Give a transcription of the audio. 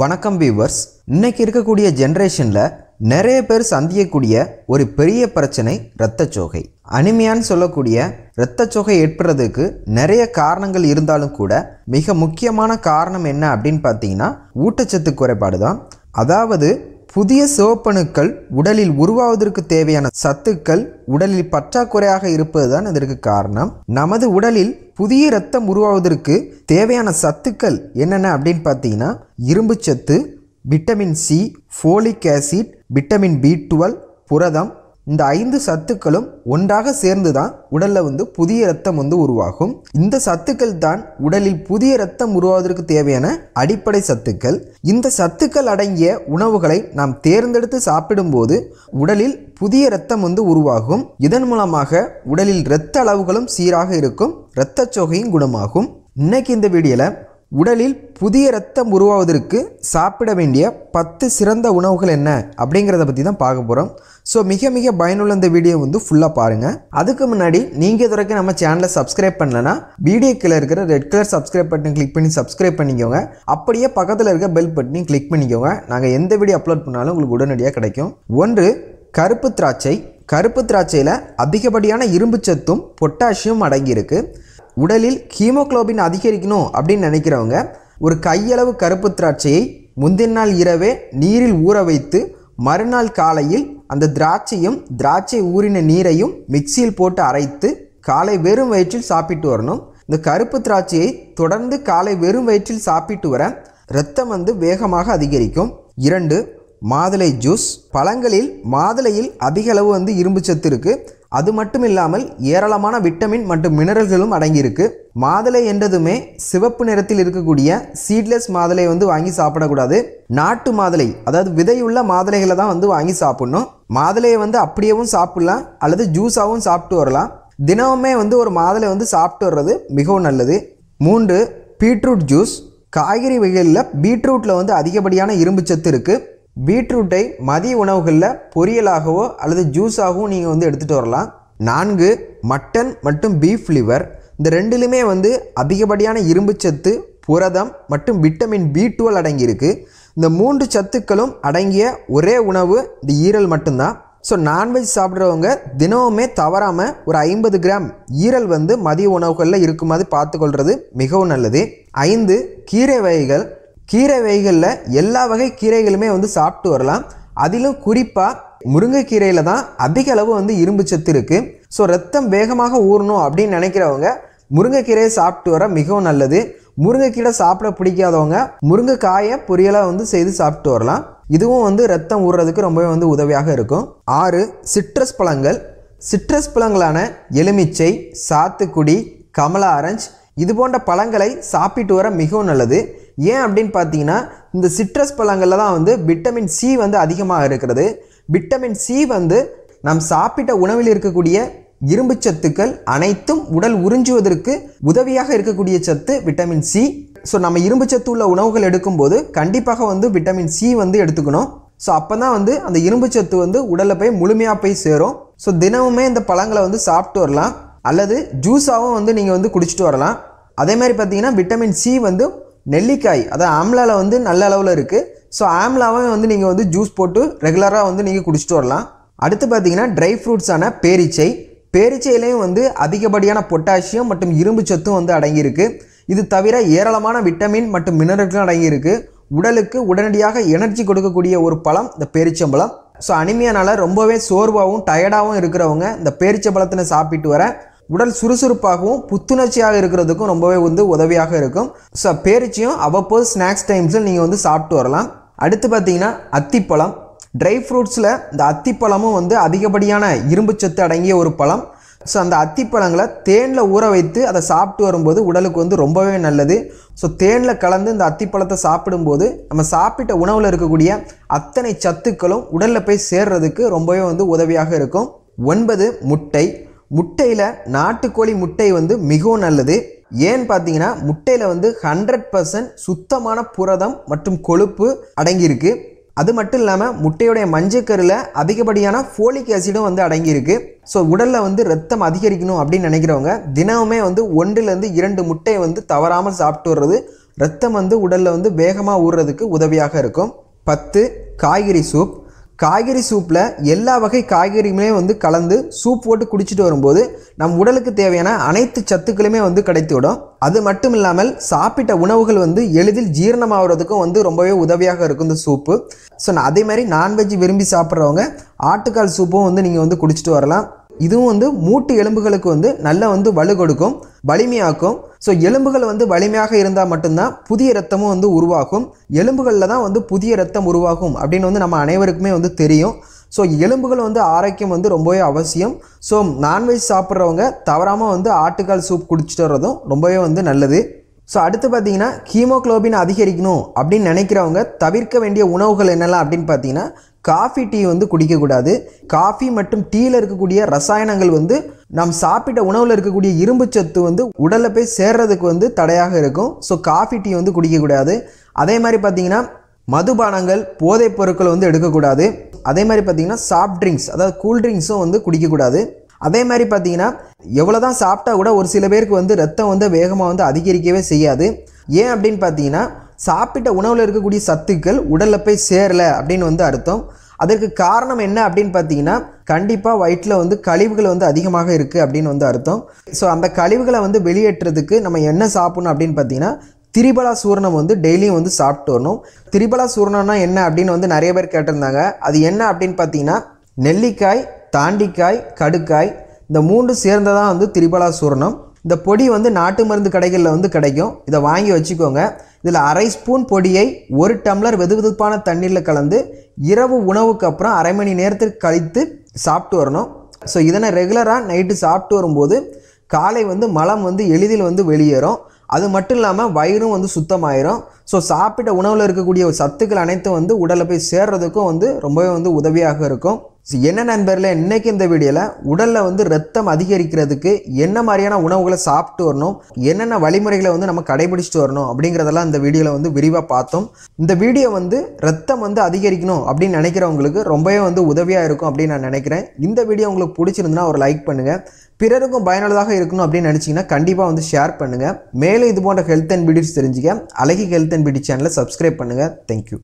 வணக்கம் வியூவர்ஸ் இன்னைக்கு இருக்கக்கூடிய ஜென்ரேஷனில் நிறைய பேர் சந்திக்கக்கூடிய ஒரு பெரிய பிரச்சனை இரத்தச்சோகை அனிமையான்னு சொல்லக்கூடிய இரத்தச்சோகை ஏற்படுறதுக்கு நிறைய காரணங்கள் இருந்தாலும் கூட மிக முக்கியமான காரணம் என்ன அப்படின்னு பார்த்தீங்கன்னா ஊட்டச்சத்து குறைபாடு தான் அதாவது புதிய சிவப்பணுக்கள் உடலில் உருவாவதற்கு தேவையான சத்துக்கள் உடலில் பற்றாக்குறையாக இருப்பதுதான் இதற்கு காரணம் நமது உடலில் புதிய இரத்தம் உருவாவதற்கு தேவையான சத்துக்கள் என்னென்ன அப்படின்னு பார்த்தீங்கன்னா இரும்பு சத்து vitamin C folic acid vitamin B twelve புரதம் இந்த ஐந்து சத்துக்களும் ஒன்றாக சேர்ந்து தான் உடலில் வந்து புதிய ரத்தம் வந்து உருவாகும் இந்த சத்துக்கள் தான் உடலில் புதிய ரத்தம் உருவாவதற்கு தேவையான அடிப்படை சத்துக்கள் இந்த சத்துக்கள் அடங்கிய உணவுகளை நாம் தேர்ந்தெடுத்து சாப்பிடும்போது உடலில் புதிய ரத்தம் வந்து உருவாகும் இதன் மூலமாக உடலில் இரத்த அளவுகளும் சீராக இருக்கும் இரத்தச்சோகையும் குணமாகும் இன்னைக்கு இந்த வீடியோவில் உடலில் புதிய ரத்தம் உருவாவதற்கு சாப்பிட வேண்டிய பத்து சிறந்த உணவுகள் என்ன அப்படிங்கிறத பற்றி தான் பார்க்க போகிறோம் ஸோ மிக மிக பயனுள்ள இந்த வீடியோ வந்து ஃபுல்லாக பாருங்கள் அதுக்கு முன்னாடி நீங்கள் இது நம்ம சேனலை சப்ஸ்கிரைப் பண்ணலன்னா வீடியோக்கில் இருக்கிற red colour subscribe button click பண்ணி சப்ஸ்கிரைப் பண்ணிக்கோங்க அப்படியே பக்கத்தில் இருக்க பெல் பட்டனையும் கிளிக் பண்ணிக்கோங்க நாங்கள் எந்த வீடியோ அப்லோட் பண்ணாலும் உங்களுக்கு உடனடியாக கிடைக்கும் ஒன்று கருப்பு திராட்சை கருப்பு திராட்சையில் அதிகப்படியான இரும்பு சத்தும் பொட்டாசியம் அடங்கியிருக்கு உடலில் ஹீமோக்ளோபின் அதிகரிக்கணும் அப்படின்னு நினைக்கிறவங்க ஒரு கையளவு கருப்பு திராட்சையை முந்தின நாள் இரவே நீரில் ஊற வைத்து மறுநாள் காலையில் அந்த திராட்சையும் திராட்சை ஊறின நீரையும் மிக்சியில் போட்டு அரைத்து காலை வெறும் வயிற்றில் சாப்பிட்டு வரணும் இந்த கருப்பு திராட்சையை தொடர்ந்து காலை வெறும் வயிற்றில் சாப்பிட்டு வர இரத்தம் வந்து வேகமாக அதிகரிக்கும் இரண்டு மாதுளை ஜூஸ் பழங்களில் மாதுளையில் அதிக அளவு வந்து இரும்பு சத்து இருக்குது அது மட்டும் இல்லாமல் ஏராளமான விட்டமின் மற்றும் மினரல்களும் அடங்கியிருக்கு மாதுளை என்றதுமே சிவப்பு நிறத்தில் இருக்கக்கூடிய சீட்லெஸ் மாதுளை வந்து வாங்கி சாப்பிடக்கூடாது நாட்டு மாதுளை அதாவது விதையுள்ள மாதுளைகளை தான் வந்து வாங்கி சாப்பிட்ணும் மாதுளையை வந்து அப்படியேவும் சாப்பிட்லாம் அல்லது ஜூஸாகவும் சாப்பிட்டு வரலாம் தினமுமே வந்து ஒரு மாதுளை வந்து சாப்பிட்டு வர்றது மிகவும் நல்லது மூன்று பீட்ரூட் ஜூஸ் காய்கறி வகைகளில் பீட்ரூட்டில் வந்து அதிகப்படியான இரும்பு சத்து இருக்குது பீட்ரூட்டை மதிய உணவுகளில் பொரியலாகவோ அல்லது ஜூஸாகவோ நீங்கள் வந்து எடுத்துகிட்டு வரலாம் நான்கு மட்டன் மற்றும் பீஃப் லிவர் இந்த ரெண்டுலையுமே வந்து அதிகப்படியான இரும்புச்சத்து புரதம் மற்றும் விட்டமின் பி டுவெல் அடங்கியிருக்கு இந்த மூன்று சத்துக்களும் அடங்கிய ஒரே உணவு இந்த ஈரல் மட்டும்தான் ஸோ நான்வெஜ் சாப்பிட்றவங்க தினமுமே தவறாமல் ஒரு ஐம்பது கிராம் ஈரல் வந்து மதிய உணவுகளில் இருக்குமாதிரி பார்த்துக்கொள்வது மிகவும் நல்லது ஐந்து கீரை வகைகள் கீரை வகைகளில் எல்லா வகை கீரைகளுமே வந்து சாப்பிட்டு வரலாம் அதிலும் குறிப்பாக முருங்கைக்கீரையில் தான் அதிக அளவு வந்து இரும்பு சத்து இருக்குது ஸோ ரத்தம் வேகமாக ஊறணும் அப்படின்னு நினைக்கிறவங்க முருங்கைக்கீரையை சாப்பிட்டு வர மிகவும் நல்லது முருங்கைக்கீரை சாப்பிட பிடிக்காதவங்க முருங்கைக்காயை பொரியலாக வந்து செய்து சாப்பிட்டு வரலாம் இதுவும் வந்து ரத்தம் ஊறுறதுக்கு ரொம்பவே வந்து உதவியாக இருக்கும் ஆறு சிட்ரஸ் பழங்கள் சிட்ரஸ் பழங்களான எலுமிச்சை சாத்துக்குடி கமலா ஆரஞ்சு இது போன்ற பழங்களை சாப்பிட்டு வர மிகவும் நல்லது ஏன் அப்படின்னு பார்த்தீங்கன்னா இந்த சிட்ரஸ் பழங்களில் தான் வந்து விட்டமின் சி வந்து அதிகமாக இருக்கிறது விட்டமின் சி வந்து நாம் சாப்பிட்ட உணவில் இருக்கக்கூடிய இரும்பு சத்துக்கள் அனைத்தும் உடல் உறிஞ்சுவதற்கு உதவியாக இருக்கக்கூடிய சத்து விட்டமின் சி ஸோ நம்ம இரும்பு சத்து உள்ள உணவுகள் எடுக்கும்போது கண்டிப்பாக வந்து விட்டமின் சி வந்து எடுத்துக்கணும் ஸோ அப்போ தான் வந்து அந்த இரும்பு சத்து வந்து உடலில் போய் முழுமையாக போய் சேரும் ஸோ தினமுமே இந்த பழங்களை வந்து சாப்பிட்டு வரலாம் அல்லது ஜூஸாகவும் வந்து நீங்கள் வந்து குடிச்சிட்டு வரலாம் அதே மாதிரி பார்த்தீங்கன்னா விட்டமின் சி வந்து நெல்லிக்காய் அதாவது ஆம்லாவில் வந்து நல்ல அளவில் இருக்குது ஸோ ஆம்லாவே வந்து நீங்கள் வந்து ஜூஸ் போட்டு ரெகுலராக வந்து நீங்கள் குடிச்சிட்டு வரலாம் அடுத்து பார்த்தீங்கன்னா ட்ரை ஃப்ரூட்ஸான பேரிச்சை பேரிச்சையிலையும் வந்து அதிகப்படியான பொட்டாசியம் மற்றும் இரும்பு சத்தும் வந்து அடங்கியிருக்கு இது தவிர ஏராளமான விட்டமின் மற்றும் மினரல்களும் அடங்கியிருக்கு உடலுக்கு உடனடியாக எனர்ஜி கொடுக்கக்கூடிய ஒரு பழம் இந்த பேரிச்சம்பழம் ஸோ அனிமையானால் ரொம்பவே சோர்வாகவும் டயர்டாகவும் இருக்கிறவங்க இந்த பேரிச்சம்பழத்தினை சாப்பிட்டு வர உடல் சுறுசுறுப்பாகவும் புத்துணர்ச்சியாக இருக்கிறதுக்கும் ரொம்பவே வந்து உதவியாக இருக்கும் ஸோ பேரிச்சியும் அவ்வப்போது ஸ்நாக்ஸ் டைம்ஸில் நீங்கள் வந்து சாப்பிட்டு வரலாம் அடுத்து பார்த்தீங்கன்னா அத்திப்பழம் ட்ரை ஃப்ரூட்ஸில் இந்த அத்திப்பழமும் வந்து அதிகப்படியான இரும்பு சத்து அடங்கிய ஒரு பழம் ஸோ அந்த அத்திப்பழங்களை தேனில் ஊற வைத்து அதை சாப்பிட்டு வரும்போது உடலுக்கு வந்து ரொம்பவே நல்லது ஸோ தேனில் கலந்து இந்த அத்திப்பழத்தை சாப்பிடும்போது நம்ம சாப்பிட்ட உணவில் இருக்கக்கூடிய அத்தனை சத்துக்களும் உடலில் போய் சேர்றதுக்கு ரொம்பவே வந்து உதவியாக இருக்கும் ஒன்பது முட்டை முட்டையில் நாட்டுக்கோழி முட்டை வந்து மிகவும் நல்லது ஏன்னு பார்த்தீங்கன்னா முட்டையில் வந்து ஹண்ட்ரட் பர்சன்ட் சுத்தமான புரதம் மற்றும் கொழுப்பு அடங்கியிருக்கு அது மட்டும் இல்லாமல் முட்டையுடைய மஞ்சக்கருவில் அதிகப்படியான ஃபோலிக் ஆசிடும் வந்து அடங்கியிருக்கு ஸோ உடலில் வந்து ரத்தம் அதிகரிக்கணும் அப்படின்னு நினைக்கிறவங்க தினமுமே வந்து ஒன்றுலேருந்து இரண்டு முட்டையை வந்து தவறாமல் சாப்பிட்டு வர்றது ரத்தம் வந்து உடலில் வந்து வேகமாக ஊறுறதுக்கு உதவியாக இருக்கும் பத்து காய்கறி சூப் காய்கறி சூப்பில் எல்லா வகை காய்கறியுமே வந்து கலந்து சூப் போட்டு குடிச்சிட்டு வரும்போது நம் உடலுக்கு தேவையான அனைத்து சத்துக்களுமே வந்து கிடைத்துவிடும் அது மட்டும் இல்லாமல் சாப்பிட்ட உணவுகள் வந்து எளிதில் ஜீரணமாகிறதுக்கும் வந்து ரொம்பவே உதவியாக இருக்கும் இந்த சூப்பு ஸோ அதே மாதிரி நான்வெஜ் விரும்பி சாப்பிட்றவங்க ஆட்டுக்கால் சூப்பும் வந்து நீங்கள் வந்து குடிச்சிட்டு வரலாம் இதுவும் வந்து மூட்டு எலும்புகளுக்கு வந்து நல்லா வந்து வலு கொடுக்கும் வலிமையாக்கும் ஸோ எலும்புகள் வந்து வலிமையாக இருந்தால் மட்டும்தான் புதிய ரத்தமும் வந்து உருவாகும் எலும்புகளில் தான் வந்து புதிய ரத்தம் உருவாகும் அப்படின்னு வந்து நம்ம அனைவருக்குமே வந்து தெரியும் ஸோ எலும்புகள் வந்து ஆரோக்கியம் வந்து ரொம்பவே அவசியம் ஸோ நான்வெஜ் சாப்பிட்றவங்க தவறாமல் வந்து ஆட்டுக்கால் சூப் குடிச்சிட்டு வர்றதும் ரொம்பவே வந்து நல்லது ஸோ அடுத்து பார்த்தீங்கன்னா ஹீமோக்ளோபின் அதிகரிக்கணும் அப்படின்னு நினைக்கிறவங்க தவிர்க்க வேண்டிய உணவுகள் என்னெல்லாம் அப்படின்னு பார்த்தீங்கன்னா காஃபி டீ வந்து குடிக்கக்கூடாது காஃபி மற்றும் டீயில் இருக்கக்கூடிய ரசாயனங்கள் வந்து நாம் சாப்பிட்ட உணவில் இருக்கக்கூடிய இரும்பு சத்து வந்து உடலில் போய் சேர்றதுக்கு வந்து தடையாக இருக்கும் ஸோ காஃபி டீ வந்து குடிக்கக்கூடாது அதே மாதிரி பார்த்தீங்கன்னா மதுபானங்கள் போதைப் பொருட்கள் வந்து எடுக்கக்கூடாது அதே மாதிரி பார்த்திங்கன்னா சாஃப்ட் ட்ரிங்க்ஸ் அதாவது கூல் ட்ரிங்க்ஸும் வந்து குடிக்கக்கூடாது அதே மாதிரி பார்த்தீங்கன்னா எவ்வளோ தான் சாப்பிட்டா கூட ஒரு சில பேருக்கு வந்து ரத்தம் வந்து வேகமாக வந்து அதிகரிக்கவே செய்யாது ஏன் அப்படின்னு பார்த்தீங்கன்னா சாப்பிட்ட உணவில் இருக்கக்கூடிய சத்துக்கள் உடலில் போய் சேரலை அப்படின்னு வந்து அர்த்தம் அதற்கு காரணம் என்ன அப்படின்னு பார்த்தீங்கன்னா கண்டிப்பாக வயிற்றில் வந்து கழிவுகள் வந்து அதிகமாக இருக்குது அப்படின்னு வந்து அர்த்தம் ஸோ அந்த கழிவுகளை வந்து வெளியேற்றுறதுக்கு நம்ம என்ன சாப்பிடணும் அப்படின்னு பார்த்தீங்கன்னா திரிபலா சூர்ணம் வந்து டெய்லியும் வந்து சாப்பிட்டு வரணும் திரிபலா சூர்ணம்னா என்ன அப்படின்னு வந்து நிறைய பேர் கேட்டிருந்தாங்க அது என்ன அப்படின்னு பார்த்தீங்கன்னா நெல்லிக்காய் தாண்டிக்காய் கடுக்காய் இந்த மூன்று சேர்ந்ததான் வந்து திரிபலா சூர்ணம் இந்த பொடி வந்து நாட்டு மருந்து கடைகளில் வந்து கிடைக்கும் இதை வாங்கி வச்சுக்கோங்க இதில் அரை ஸ்பூன் பொடியை ஒரு டம்ளர் வெது வெதுப்பான தண்ணீரில் கலந்து இரவு உணவுக்கு அப்புறம் அரை மணி நேரத்துக்கு கழித்து சாப்பிட்டு வரணும் ஸோ இதனை ரெகுலராக நைட்டு சாப்பிட்டு வரும்போது காலை வந்து மலம் வந்து எளிதில் வந்து வெளியேறும் அது மட்டும் இல்லாமல் வயிறும் வந்து சுத்தமாயிரும் ஸோ சாப்பிட்ட உணவில் இருக்கக்கூடிய சத்துக்கள் அனைத்தும் வந்து உடலை போய் சேர்றதுக்கும் வந்து ரொம்பவே வந்து உதவியாக இருக்கும் என்ன நண்பர்களே இன்றைக்கி இந்த வீடியோவில் உடலில் வந்து ரத்தம் அதிகரிக்கிறதுக்கு என்ன மாதிரியான உணவுகளை சாப்பிட்டு வரணும் என்னென்ன வழிமுறைகளை வந்து நம்ம கடைபிடிச்சிட்டு வரணும் அப்படிங்கிறதெல்லாம் இந்த வீடியோவில் வந்து விரிவாக பார்த்தோம் இந்த வீடியோ வந்து ரத்தம் வந்து அதிகரிக்கணும் அப்படின்னு நினைக்கிறவங்களுக்கு ரொம்பவே வந்து உதவியாக இருக்கும் அப்படின்னு நான் நினைக்கிறேன் இந்த வீடியோ உங்களுக்கு பிடிச்சிருந்துன்னா ஒரு லைக் பண்ணுங்கள் பிறருக்கும் பயனுள்ளதாக இருக்கணும் அப்படின்னு நினச்சிங்கன்னா கண்டிப்பாக வந்து ஷேர் பண்ணுங்கள் மேலும் இது போன்ற ஹெல்த் அண்ட் பியூட்டிஸ் தெரிஞ்சுக்க அழகி ஹெல்த் அண்ட் பியூட்டி சேனலை சப்ஸ்கிரைப் பண்ணுங்கள் தேங்க்யூ